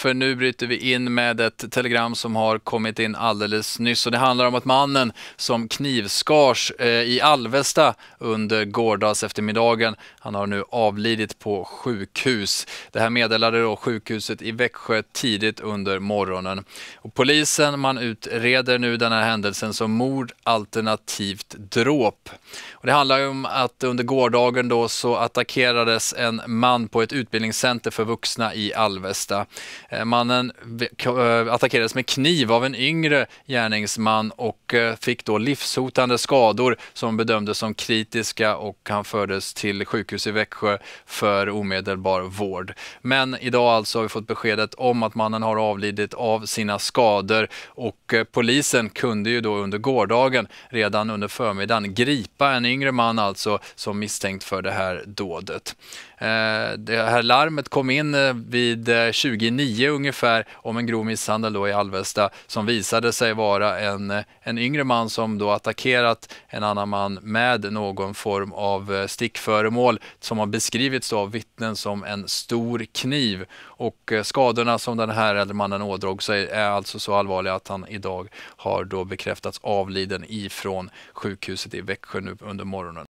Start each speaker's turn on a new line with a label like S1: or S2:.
S1: För nu bryter vi in med ett telegram som har kommit in alldeles nyss och det handlar om att mannen som knivskars eh, i Alvesta under gårdags eftermiddagen, han har nu avlidit på sjukhus. Det här meddelade då sjukhuset i Växjö tidigt under morgonen. Och polisen man utreder nu den här händelsen som mord alternativt dråp. Och det handlar om att under gårdagen då så attackerades en man på ett utbildningscenter för vuxna i Alvesta. Eh, mannen eh, attackerades med kniv av en yngre gärningsman och eh, fick då livshotande skador som bedömdes som kritiska och han fördes till sjukhus i Växjö för omedelbar vård. Men idag alltså har vi fått beskedet om att mannen har avlidit av sina skador och polisen kunde ju då under gårdagen redan under förmiddagen gripa en yngre man alltså som misstänkt för det här dådet. Det här larmet kom in vid 29 10 ungefär om en grov misshandel då i Alvesta som visade sig vara en, en yngre man som då attackerat en annan man med någon form av eh, stickföremål som har beskrivits av vittnen som en stor kniv. Och eh, skadorna som den här äldre mannen ådrog sig är alltså så allvarliga att han idag har då bekräftats avliden ifrån sjukhuset i Växjö nu under morgonen.